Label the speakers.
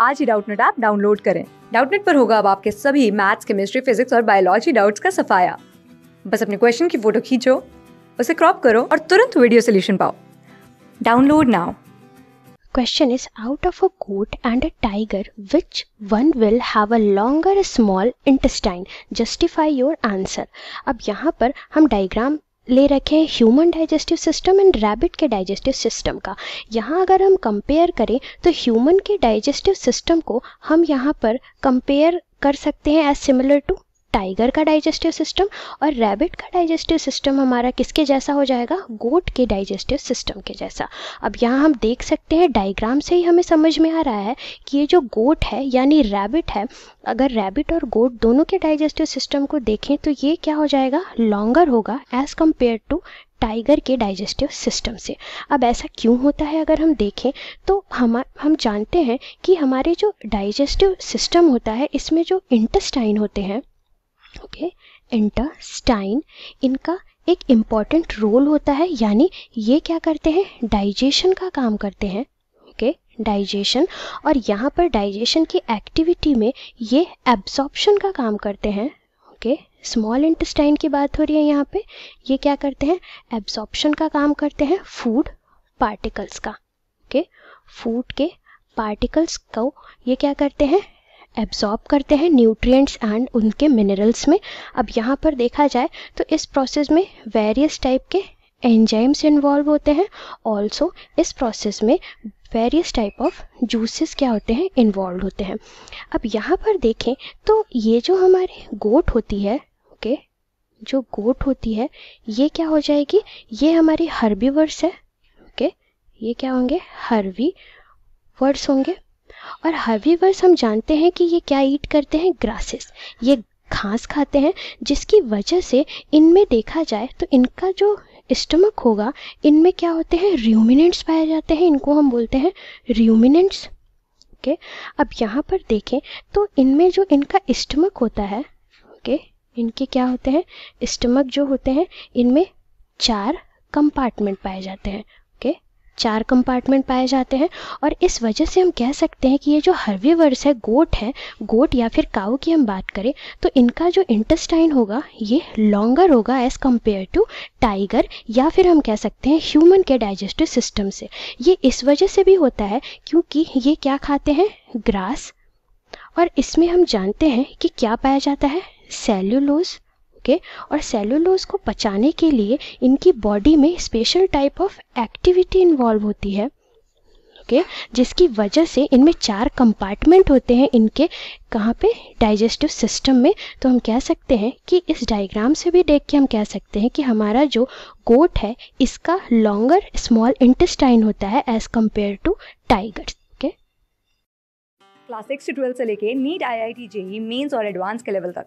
Speaker 1: आज ही Doubtnut app download करें डाउटनेट पर होगा अब आपके सभी मैथ्स केमिस्ट्री फिजिक्स और बायोलॉजी डाउट्स का सफाया बस अपने क्वेश्चन की फोटो खींचो उसे क्रॉप करो और तुरंत वीडियो सोल्यूशन
Speaker 2: पाओ download now question is out of a goat and a tiger which one will have a longer small intestine justify your answer अब यहाँ पर हम डायग्राम ले रखे हैं human digestive system and rabbit के डाइजेस्टिव सिस्टम का यहाँ अगर हम कंपेयर करें तो ह्यूमन के डाइजेस्टिव सिस्टम को हम यहाँ पर कंपेयर कर सकते हैं एज सिमिलर टू टाइगर का डाइजेस्टिव सिस्टम और रैबिट का डाइजेस्टिव सिस्टम हमारा किसके जैसा हो जाएगा गोट के डाइजेस्टिव सिस्टम के जैसा अब यहाँ हम देख सकते हैं डाइग्राम से ही हमें समझ में आ रहा है कि ये जो गोट है यानी रैबिट है अगर रैबिट और गोट दोनों के डाइजेस्टिव सिस्टम को देखें तो ये क्या हो जाएगा लॉन्गर होगा एज़ कम्पेयर टू टाइगर के डाइजेस्टिव सिस्टम से अब ऐसा क्यों होता है अगर हम देखें तो हम हम जानते हैं कि हमारे जो डाइजेस्टिव सिस्टम होता है इसमें जो इंटेस्टाइन होते हैं ओके इंटेस्टाइन इनका एक इम्पॉर्टेंट रोल होता है यानी ये क्या करते हैं डाइजेशन का काम करते हैं ओके डाइजेशन और यहाँ पर डाइजेशन की एक्टिविटी में ये एब्जॉर्प्शन का काम करते हैं ओके स्मॉल इंटेस्टाइन की बात हो रही है यहाँ पे ये क्या करते हैं एब्जॉर्प्शन का काम करते हैं फूड पार्टिकल्स का ओके फूड के पार्टिकल्स को ये क्या करते हैं एब्जॉर्ब करते हैं न्यूट्रिएंट्स एंड उनके मिनरल्स में अब यहाँ पर देखा जाए तो इस प्रोसेस में वेरियस टाइप के एंजाइम्स इन्वॉल्व होते हैं ऑल्सो इस प्रोसेस में वेरियस टाइप ऑफ जूसेस क्या होते हैं इन्वॉल्व होते हैं अब यहाँ पर देखें तो ये जो हमारे गोट होती है ओके जो गोट होती है ये क्या हो जाएगी ये हमारी हर्बीवर्स है ओके ये क्या होंगे हर्बी वर्ड्स होंगे और हर्बीवर्स हम जानते हैं कि ये क्या ईट करते हैं ग्रासेस ये घास खाते हैं जिसकी वजह से इनमें देखा जाए तो इनका जो स्टमक होगा इनमें क्या होते हैं र्यूमिनेंट्स पाए जाते हैं इनको हम बोलते हैं र्यूमिनेंट्स ओके अब यहाँ पर देखें तो इनमें जो इनका स्टमक होता है ओके इनके क्या होते हैं स्टमक जो होते हैं इनमें चार कंपार्टमेंट पाए जाते हैं चार कंपार्टमेंट पाए जाते हैं और इस वजह से हम कह सकते हैं कि ये जो हर्वीवर्स है गोट है गोट या फिर काऊ की हम बात करें तो इनका जो इंटेस्टाइन होगा ये लॉन्गर होगा एज कम्पेयर टू टाइगर या फिर हम कह सकते हैं ह्यूमन के डाइजेस्टिव सिस्टम से ये इस वजह से भी होता है क्योंकि ये क्या खाते हैं ग्रास और इसमें हम जानते हैं कि क्या पाया जाता है सेल्यूलोज़ होंगे और सेलुलोज को पचाने के लिए इनकी बॉडी में special type of activity involve होती है ओके जिसकी वजह से इनमें चार कंपार्टमेंट होते हैं इनके कहाँ पे डाइजेस्टिव सिस्टम में तो हम कह सकते हैं कि इस डायग्राम से भी देख के हम कह सकते हैं कि हमारा जो गोट है इसका लॉन्गर स्मॉल इंटेस्टाइन होता है as compare to tigers
Speaker 1: class six से ट्वेल्थ से लेके NEET I I T JEE mains और एडवांस के लेवल तक